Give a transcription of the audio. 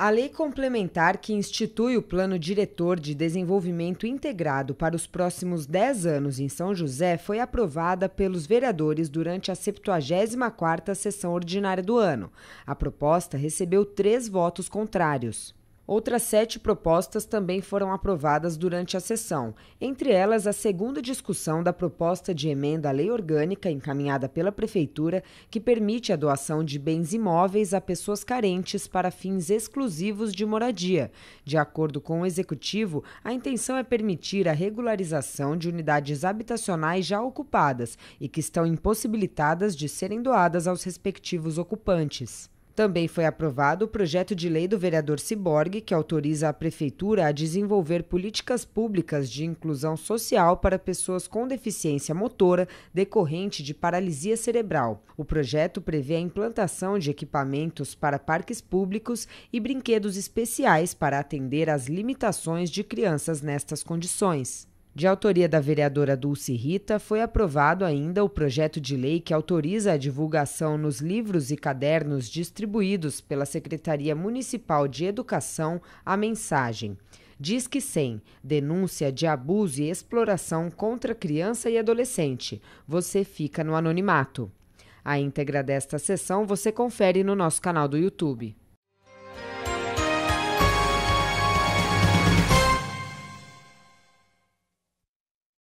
A lei complementar que institui o Plano Diretor de Desenvolvimento Integrado para os próximos 10 anos em São José foi aprovada pelos vereadores durante a 74ª sessão ordinária do ano. A proposta recebeu três votos contrários. Outras sete propostas também foram aprovadas durante a sessão, entre elas a segunda discussão da proposta de emenda à lei orgânica encaminhada pela Prefeitura, que permite a doação de bens imóveis a pessoas carentes para fins exclusivos de moradia. De acordo com o Executivo, a intenção é permitir a regularização de unidades habitacionais já ocupadas e que estão impossibilitadas de serem doadas aos respectivos ocupantes. Também foi aprovado o projeto de lei do vereador Ciborgue, que autoriza a Prefeitura a desenvolver políticas públicas de inclusão social para pessoas com deficiência motora decorrente de paralisia cerebral. O projeto prevê a implantação de equipamentos para parques públicos e brinquedos especiais para atender às limitações de crianças nestas condições. De autoria da vereadora Dulce Rita, foi aprovado ainda o projeto de lei que autoriza a divulgação nos livros e cadernos distribuídos pela Secretaria Municipal de Educação a mensagem. Diz que sem denúncia de abuso e exploração contra criança e adolescente. Você fica no anonimato. A íntegra desta sessão você confere no nosso canal do YouTube.